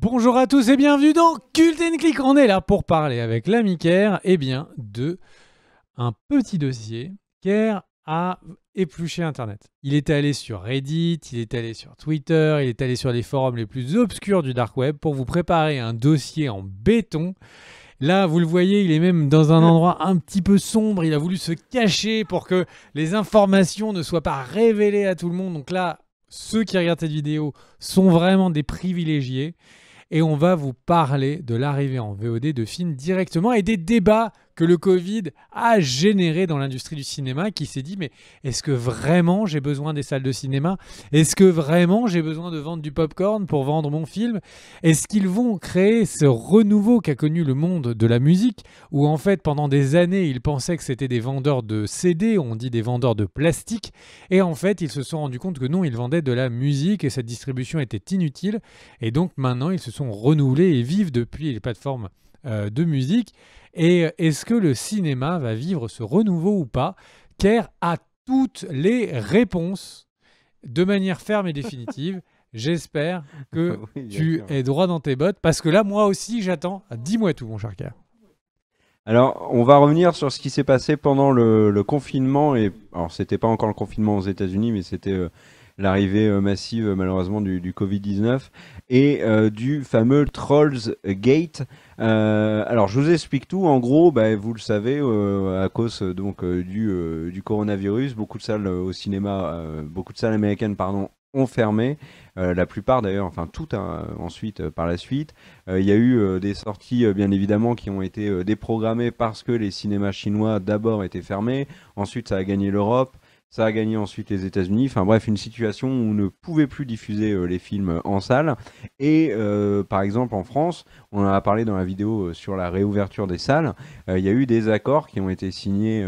Bonjour à tous et bienvenue dans Cult Click. On est là pour parler avec l'ami Kerr eh bien, de un petit dossier. Kerr a épluché Internet. Il est allé sur Reddit, il est allé sur Twitter, il est allé sur les forums les plus obscurs du dark web pour vous préparer un dossier en béton. Là, vous le voyez, il est même dans un endroit un petit peu sombre. Il a voulu se cacher pour que les informations ne soient pas révélées à tout le monde. Donc là, ceux qui regardent cette vidéo sont vraiment des privilégiés et on va vous parler de l'arrivée en VOD de films directement et des débats que le Covid a généré dans l'industrie du cinéma qui s'est dit mais est-ce que vraiment j'ai besoin des salles de cinéma Est-ce que vraiment j'ai besoin de vendre du popcorn pour vendre mon film Est-ce qu'ils vont créer ce renouveau qu'a connu le monde de la musique où en fait pendant des années ils pensaient que c'était des vendeurs de CD, on dit des vendeurs de plastique et en fait ils se sont rendus compte que non, ils vendaient de la musique et cette distribution était inutile et donc maintenant ils se sont renouvelés et vivent depuis les plateformes euh, de musique. Et est-ce que le cinéma va vivre ce renouveau ou pas Kerr a toutes les réponses de manière ferme et définitive. J'espère que tu es droit dans tes bottes parce que là, moi aussi, j'attends. Dis-moi tout, mon cher Kerr. Alors, on va revenir sur ce qui s'est passé pendant le, confinement. Et alors, c'était pas encore le confinement aux États-Unis, mais c'était euh, l'arrivée euh, massive euh, malheureusement du, Covid-19 et euh, du fameux Trolls Gate. alors, je vous explique tout. En gros, bah, vous le savez, à cause donc du, coronavirus, beaucoup de salles au cinéma, beaucoup de salles américaines, pardon, ont fermé. la plupart d'ailleurs, enfin toutes hein, ensuite par la suite. Il y a eu des sorties bien évidemment qui ont été déprogrammées parce que les cinémas chinois d'abord étaient fermés, ensuite ça a gagné l'Europe, ça a gagné ensuite les États-Unis. Enfin bref, une situation où on ne pouvait plus diffuser euh, les films euh, en salle. Et euh, par exemple en France, on en a parlé dans la vidéo sur la réouverture des salles. Il y a eu des accords qui ont été signés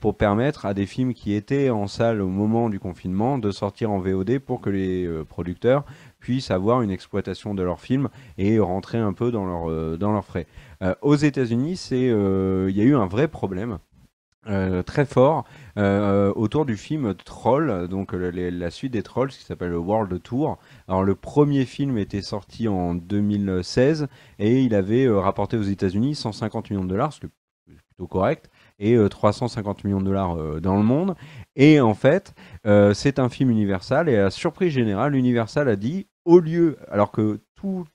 pour permettre à des films qui étaient en salle au moment du confinement de sortir en VOD pour que les producteurs puissent avoir une exploitation de leurs films et rentrer un peu dans leurs frais. aux États-Unis, il y a eu un vrai problème euh, très fort euh, autour du film Troll, donc euh, la suite des Trolls qui s'appelle World Tour. Alors le premier film était sorti en 2016 et il avait rapporté aux États-Unis 150 millions de dollars, ce qui est plutôt correct, et 350 millions de dollars dans le monde. Et en fait, c'est un film Universal et à surprise générale, Universal a dit au lieu, alors que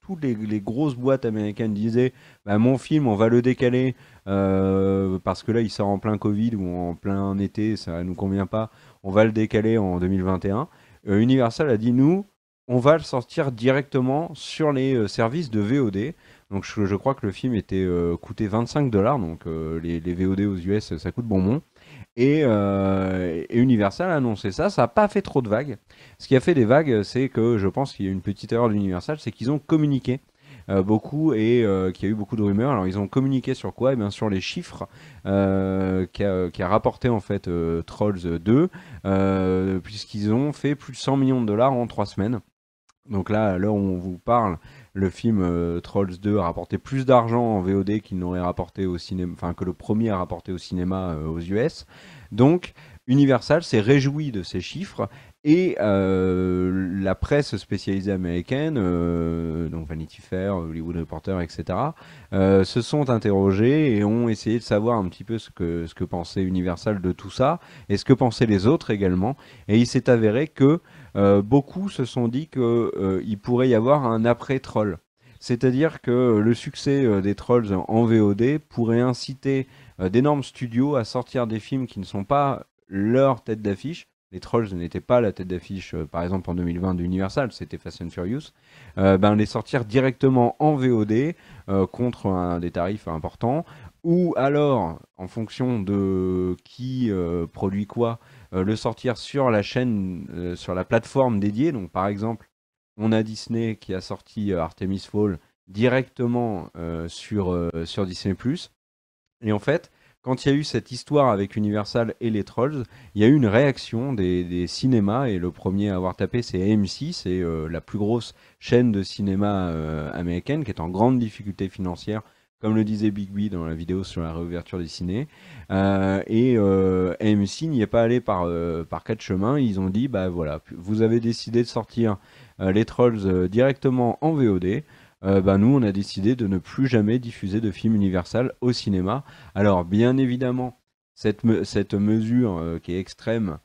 toutes les, grosses boîtes américaines disaient bah, mon film, on va le décaler euh, parce que là, il sort en plein Covid ou en plein été, ça nous convient pas, on va le décaler en 2021. Euh, Universal a dit nous, on va le sortir directement sur les euh, services de VOD. Donc je, crois que le film était euh, coûté 25 dollars, donc euh, les, VOD aux US ça coûte bonbon. Et, euh, et Universal a annoncé ça, ça n'a pas fait trop de vagues. Ce qui a fait des vagues, c'est que je pense qu'il y a une petite erreur d'Universal, c'est qu'ils ont communiqué beaucoup et qu'il y a eu beaucoup de rumeurs. Alors ils ont communiqué sur quoi Et eh bien sur les chiffres qui a rapporté en fait Trolls 2, puisqu'ils ont fait plus de 100 millions de dollars en 3 semaines. Donc là, à l'heure où on vous parle, le film euh, Trolls 2 a rapporté plus d'argent en VOD qu'il n'aurait rapporté au cinéma, enfin que le premier a rapporté au cinéma euh, aux US. Donc Universal s'est réjoui de ces chiffres et euh, la presse spécialisée américaine, euh, donc Vanity Fair, Hollywood Reporter, etc., euh, se sont interrogés et ont essayé de savoir un petit peu ce que, ce que pensait Universal de tout ça et ce que pensaient les autres également. Et il s'est avéré que beaucoup se sont dit qu'il pourrait y avoir un après-troll. C'est-à-dire que le succès des trolls en VOD pourrait inciter d'énormes studios à sortir des films qui ne sont pas leur tête d'affiche les trolls n'étaient pas la tête d'affiche, euh, par exemple en 2020 d'Universal, c'était Fast and Furious, euh, ben, les sortir directement en VOD euh, contre un, des tarifs importants, ou alors, en fonction de qui produit quoi, le sortir sur la chaîne, sur la plateforme dédiée. Donc par exemple, on a Disney qui a sorti Artemis Fall directement sur, sur Disney ⁇ et en fait, quand il y a eu cette histoire avec Universal et les Trolls, il y a eu une réaction des, cinémas, et le premier à avoir tapé, c'est AMC, c'est euh, la plus grosse chaîne de cinéma euh, américaine, qui est en grande difficulté financière, comme le disait Big B dans la vidéo sur la réouverture des ciné. Euh, et AMC n'y est pas allé par, par quatre chemins, ils ont dit, bah voilà, vous avez décidé de sortir les Trolls directement en VOD, euh, bah, nous, on a décidé de ne plus jamais diffuser de films Universal au cinéma. Alors, bien évidemment, cette, mesure euh, qui est extrême,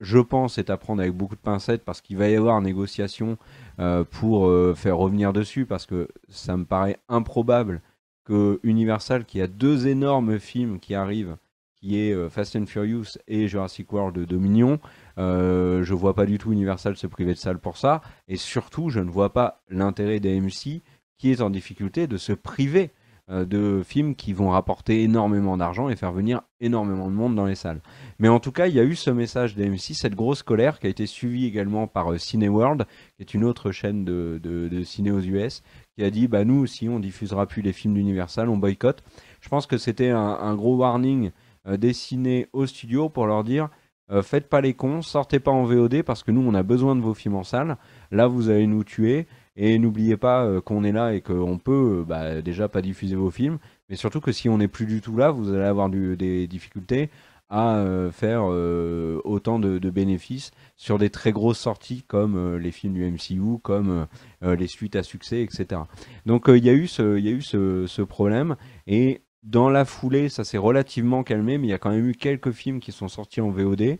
je pense, est à prendre avec beaucoup de pincettes parce qu'il va y avoir négociation euh, pour faire revenir dessus parce que ça me paraît improbable que Universal, qui a deux énormes films qui arrivent, qui est Fast and Furious et Jurassic World Dominion, je ne vois pas du tout Universal se priver de salle pour ça. Et surtout, je ne vois pas l'intérêt des d'AMC qui est en difficulté de se priver euh, de films qui vont rapporter énormément d'argent et faire venir énormément de monde dans les salles. Mais en tout cas, il y a eu ce message d'AMC, cette grosse colère qui a été suivie également par euh, Cineworld, qui est une autre chaîne de, ciné aux US, qui a dit bah nous aussi on diffusera plus les films d'Universal, on boycotte. Je pense que c'était un, gros warning euh, dessiné aux studios pour leur dire faites pas les cons, sortez pas en VOD parce que nous on a besoin de vos films en salle. Là vous allez nous tuer. Et n'oubliez pas euh, qu'on est là et qu'on peut euh, bah, déjà pas diffuser vos films, mais surtout que si on n'est plus du tout là, vous allez avoir des difficultés à euh, faire autant de, bénéfices sur des très grosses sorties comme les films du MCU, comme les suites à succès, etc. Donc il y a eu, eu ce, ce, problème et dans la foulée, ça s'est relativement calmé, mais il y a quand même eu quelques films qui sont sortis en VOD.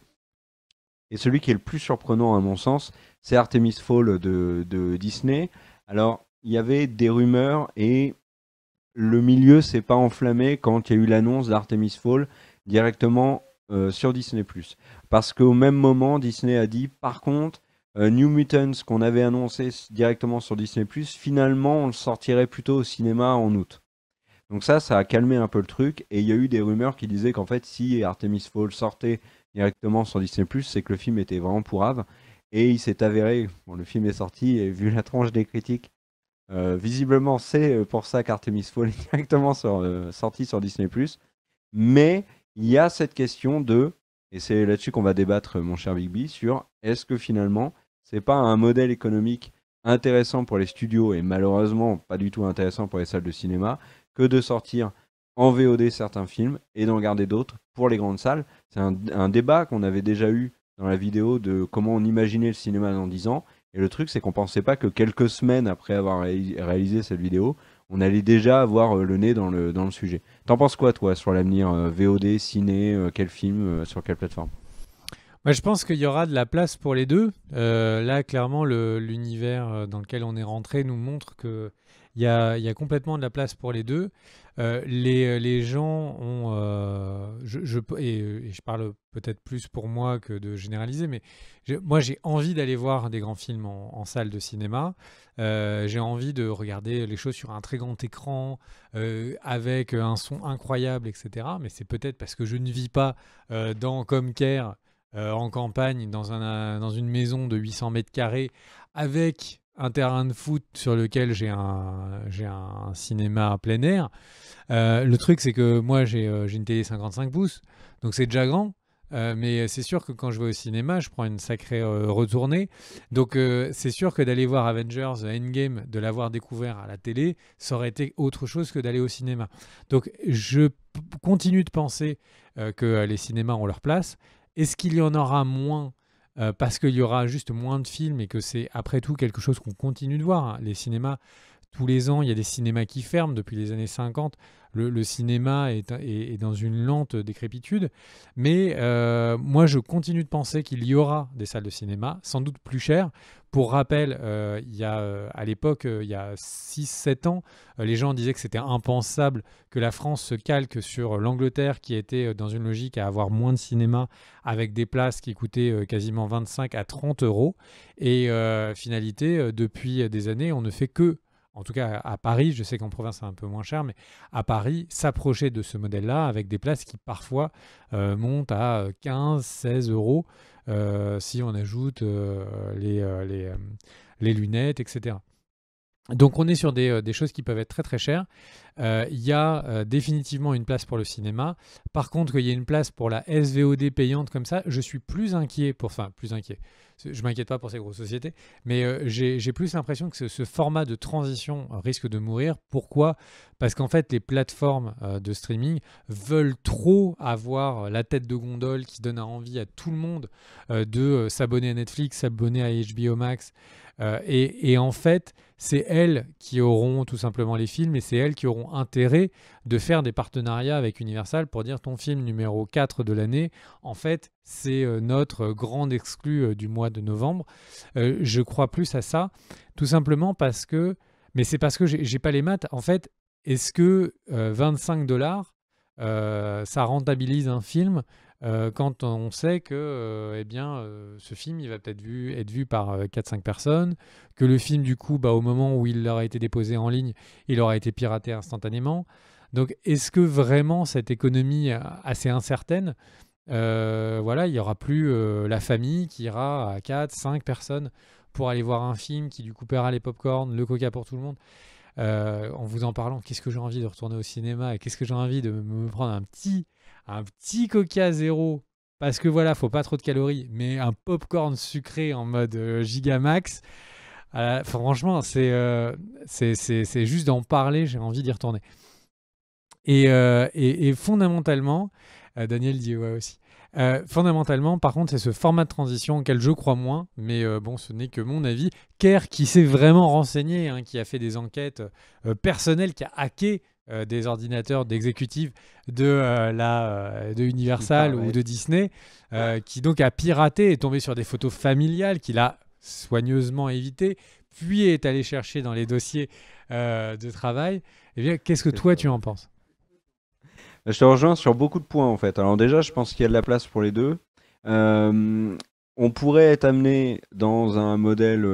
Et celui qui est le plus surprenant à mon sens, c'est Artemis Fall de, Disney. Alors, il y avait des rumeurs et le milieu s'est pas enflammé quand il y a eu l'annonce d'Artemis Fall directement euh, sur Disney+. Parce qu'au même moment, Disney a dit, par contre, euh, New Mutants qu'on avait annoncé directement sur Disney+, finalement, on le sortirait plutôt au cinéma en août. Donc ça, ça a calmé un peu le truc, et il y a eu des rumeurs qui disaient qu'en fait, si Artemis Fall sortait directement sur Disney+, c'est que le film était vraiment pourrave. Et il s'est avéré, bon, le film est sorti, et vu la tranche des critiques, euh, visiblement c'est euh, pour ça qu'Artemis Fall est directement euh, sorti sur Disney+. Mais il y a cette question de, et c'est là-dessus qu'on va débattre, mon cher Bigby, sur est-ce que finalement, c'est pas un modèle économique intéressant pour les studios et malheureusement pas du tout intéressant pour les salles de cinéma que de sortir en VOD certains films et d'en garder d'autres pour les grandes salles. C'est un, débat qu'on avait déjà eu dans la vidéo de comment on imaginait le cinéma dans 10 ans. Et le truc, c'est qu'on pensait pas que quelques semaines après avoir réalisé cette vidéo, on allait déjà avoir euh, le nez dans le, dans le sujet. T'en penses quoi, toi, sur l'avenir euh, VOD, ciné, euh, quel film, sur quelle plateforme moi, je pense qu'il y aura de la place pour les deux. là, clairement, l'univers dans lequel on est rentré nous montre que il y a, complètement de la place pour les deux. Euh, euh, les, gens ont, euh, je, et, je parle peut-être plus pour moi que de généraliser, mais moi j'ai envie d'aller voir des grands films en, salle de cinéma. j'ai envie de regarder les choses sur un très grand écran avec un son incroyable, etc. Mais c'est peut-être parce que je ne vis pas dans comme en campagne, dans, un, dans une maison de 800 mètres carrés, avec un terrain de foot sur lequel j'ai un, cinéma à plein air. Euh, le truc, c'est que moi, j'ai, euh, une télé 55 pouces, donc c'est déjà grand. Euh, mais c'est sûr que quand je vais au cinéma, je prends une sacrée retournée. Donc c'est sûr que d'aller voir Avengers Endgame, de l'avoir découvert à la télé, ça aurait été autre chose que d'aller au cinéma. Donc je continue de penser que les cinémas ont leur place. Est-ce qu'il y en aura moins euh, parce qu'il y aura juste moins de films et que c'est après tout quelque chose qu'on continue de voir. Hein. Les cinémas, tous les ans, il y a des cinémas qui ferment depuis les années 50 le, cinéma est, dans une lente décrépitude. Mais euh, moi, je continue de penser qu'il y aura des salles de cinéma, sans doute plus chères. Pour rappel, euh, il y a, euh, à l'époque, il y a 6-7 ans, les gens disaient que c'était impensable que la France se calque sur l'Angleterre qui était dans une logique à avoir moins de cinéma avec des places qui coûtaient quasiment 25 à 30 euros. Et finalité, depuis des années, on ne fait que en tout cas à Paris, je sais qu'en province c'est un peu moins cher, mais à Paris, s'approcher de ce modèle-là avec des places qui parfois euh, montent à 15, euh, 16 euros euh, si on ajoute les, les, lunettes, etc. Donc on est sur des, choses qui peuvent être très très chères. Il y a définitivement une place pour le cinéma. Par contre, qu'il y ait une place pour la SVOD payante comme ça, je suis plus inquiet pour... Enfin, plus inquiet je m'inquiète pas pour ces grosses sociétés, mais euh, j'ai plus l'impression que ce, format de transition risque de mourir. Pourquoi Parce qu'en fait, les plateformes euh, de streaming veulent trop avoir la tête de gondole qui donne envie à tout le monde euh, de s'abonner à Netflix, s'abonner à HBO Max, euh, et, en fait, c'est elles qui auront tout simplement les films et c'est elles qui auront intérêt de faire des partenariats avec Universal pour dire ton film numéro 4 de l'année, en fait, c'est euh, notre grande exclu euh, du mois de novembre. je crois plus à ça, tout simplement parce que, mais c'est parce que j'ai pas les maths. En fait, est-ce que 25 dollars, ça rentabilise un film euh, quand on sait que euh, eh bien, euh, ce film il va peut-être vu, être vu par 4-5 personnes, que le film, du coup, bah, au moment où il aura été déposé en ligne, il aura été piraté instantanément. Donc, est-ce que vraiment cette économie assez incertaine, voilà, il n'y aura plus la famille qui ira à 4, 5 personnes pour aller voir un film qui, du coup, paiera les popcorn, le coca pour tout le monde en vous en parlant, qu'est-ce que j'ai envie de retourner au cinéma et qu'est-ce que j'ai envie de me prendre un petit un petit coca zéro parce que voilà, faut pas trop de calories, mais un popcorn sucré en mode euh, gigamax. Euh, franchement, euh, c'est juste d'en parler, j'ai envie d'y retourner. Et, fondamentalement, Daniel dit ouais aussi. fondamentalement, par contre, c'est ce format de transition auquel je crois moins, mais bon, ce n'est que mon avis. Kerr, qui s'est vraiment renseigné, hein, qui a fait des enquêtes personnelles, qui a hacké euh, des ordinateurs d'exécutifs de euh, la euh, de Universal ou de Disney, qui donc a piraté et tombé sur des photos familiales qu'il a soigneusement évitées, puis est allé chercher dans les dossiers de travail. Eh bien, qu'est-ce que toi tu en penses Je te rejoins sur beaucoup de points en fait. Alors déjà, je pense qu'il y a de la place pour les deux on pourrait être amené dans un modèle.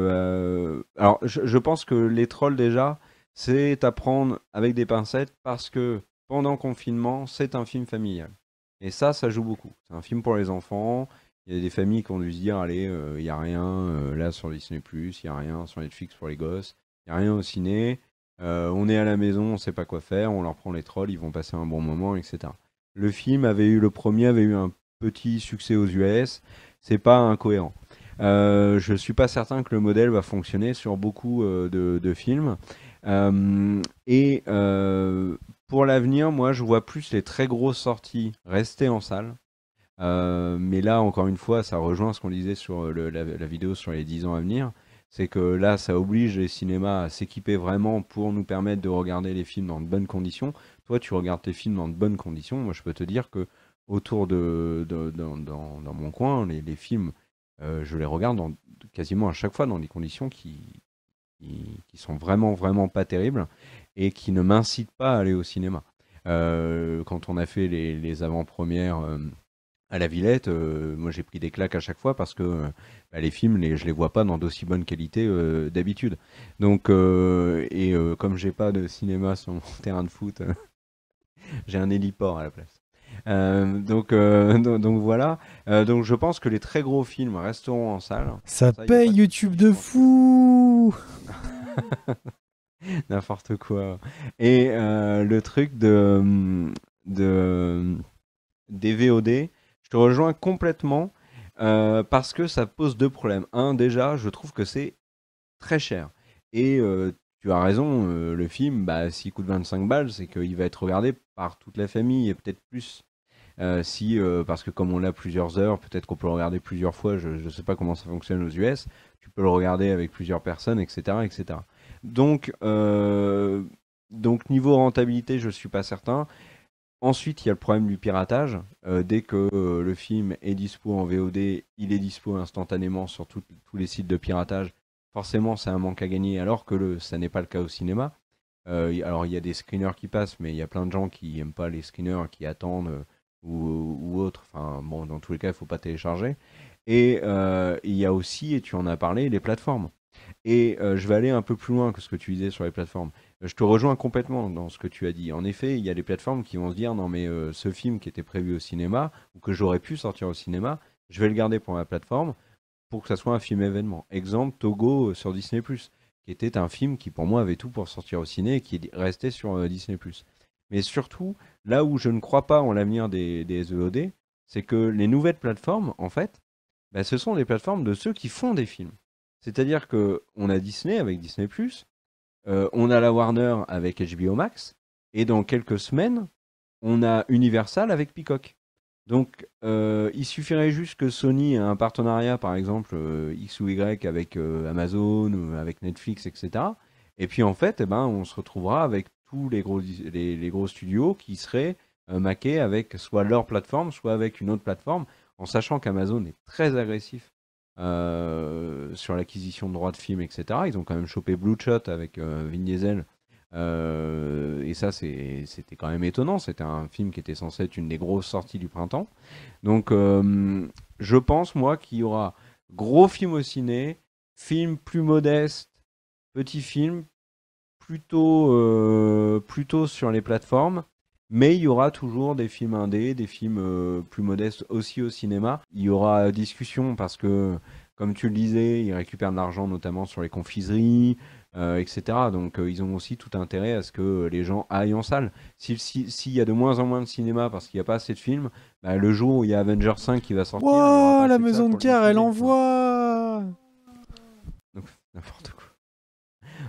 alors, je, pense que les trolls déjà, c'est à prendre avec des pincettes parce que pendant confinement, c'est un film familial. Et ça, ça joue beaucoup. C'est un film pour les enfants. Il y a des familles qui ont dû se dire, allez, il euh, n'y a rien euh, là sur Disney+, il n'y a rien sur Netflix pour les gosses, il n'y a rien au ciné, euh, on est à la maison, on ne sait pas quoi faire, on leur prend les trolls, ils vont passer un bon moment, etc. Le film avait eu, le premier avait eu un petit succès aux US, c'est pas incohérent. je ne suis pas certain que le modèle va fonctionner sur beaucoup de, de films. Euh, et euh, pour l'avenir, moi, je vois plus les très grosses sorties rester en salle. Euh, mais là, encore une fois, ça rejoint ce qu'on disait sur la, vidéo sur les 10 ans à venir c'est que là, ça oblige les cinémas à s'équiper vraiment pour nous permettre de regarder les films dans de bonnes conditions. Toi, tu regardes tes films dans de bonnes conditions. Moi, je peux te dire que autour de, dans, mon coin, les, films, je les regarde quasiment à chaque fois dans des conditions qui, qui, sont vraiment, vraiment pas terribles et qui ne m'incitent pas à aller au cinéma. Euh, quand on a fait les, avant-premières euh, à la Villette, euh, moi j'ai pris des claques à chaque fois parce que bah, les films, je les vois pas dans d'aussi bonne qualité d'habitude. Donc, et comme j'ai pas de cinéma sur mon terrain de foot, j'ai un héliport à la place. Euh, euh, donc, donc, voilà. Euh, donc je pense que les très gros films resteront en salle. Ça, paye YouTube de fou N'importe quoi. Et le truc de, de des VOD, je te rejoins complètement parce que ça pose deux problèmes. Un, déjà, je trouve que c'est très cher. Et tu as raison, le film, bah, s'il coûte 25 balles, c'est qu'il va être regardé par toute la famille et peut-être plus. Euh, si, euh, parce que comme on l'a plusieurs heures, peut-être qu'on peut le regarder plusieurs fois, je ne sais pas comment ça fonctionne aux US, tu peux le regarder avec plusieurs personnes, etc. etc. Donc, euh, donc niveau rentabilité, je ne suis pas certain. Ensuite, il y a le problème du piratage. dès que le film est dispo en VOD, il est dispo instantanément sur tous les sites de piratage. Forcément, c'est un manque à gagner, alors que le, ça n'est pas le cas au cinéma. alors, il y a des screeners qui passent, mais il y a plein de gens qui n'aiment pas les screeners, qui attendent ou, ou autre. Enfin, bon, dans tous les cas, il ne faut pas télécharger. Et euh, il y a aussi, et tu en as parlé, les plateformes. Et euh, je vais aller un peu plus loin que ce que tu disais sur les plateformes. Je te rejoins complètement dans ce que tu as dit. En effet, il y a des plateformes qui vont se dire non mais euh, ce film qui était prévu au cinéma ou que j'aurais pu sortir au cinéma, je vais le garder pour ma plateforme pour que ça soit un film événement. Exemple Togo sur Disney+, qui était un film qui pour moi avait tout pour sortir au ciné et qui restait sur Disney+. Mais surtout, là où je ne crois pas en l'avenir des, des EOD, c'est que les nouvelles plateformes, en fait, bah, ce sont des plateformes de ceux qui font des films. C'est-à-dire que on a Disney avec Disney+, euh, on a la Warner avec HBO Max, et dans quelques semaines, on a Universal avec Peacock. Donc, euh, il suffirait juste que Sony ait un partenariat, par exemple, euh, X ou Y avec Amazon avec Netflix, etc. Et puis, en fait, eh ben, on se retrouvera avec tous les gros, les, gros studios qui seraient euh, maqués avec soit leur plateforme, soit avec une autre plateforme, en sachant qu'Amazon est très agressif euh, sur l'acquisition de droits de films, etc. Ils ont quand même chopé Blue Shot avec euh, Vin Diesel. et ça, c'était quand même étonnant. C'était un film qui était censé être une des grosses sorties du printemps. Donc, je pense, moi, qu'il y aura gros film au ciné, film plus modeste, petit film, plutôt, euh, plutôt sur les plateformes. Mais il y aura toujours des films indés, des films euh, plus modestes aussi au cinéma. Il y aura discussion parce que, comme tu le disais, ils récupèrent de l'argent notamment sur les confiseries, euh, etc. Donc ils ont aussi tout intérêt à ce que les gens aillent en salle. S'il y a de moins en moins de cinéma parce qu'il n'y a pas assez de films, bah, le jour où il y a Avengers 5 qui va sortir... la maison de guerre, elle envoie Donc n'importe quoi.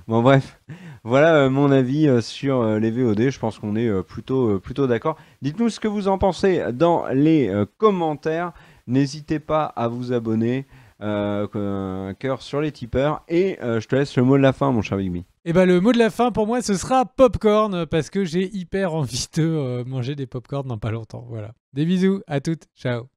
Bon, bref, voilà euh, mon avis euh, sur euh, les VOD. Je pense qu'on est plutôt, plutôt d'accord. Dites-nous ce que vous en pensez dans les commentaires. N'hésitez pas à vous abonner. un cœur sur les tipeurs. Et je te laisse le mot de la fin, mon cher Bigby. Et eh bah, ben, le mot de la fin pour moi, ce sera popcorn, parce que j'ai hyper envie de manger des popcorn dans pas longtemps. Voilà. Des bisous à toutes. Ciao.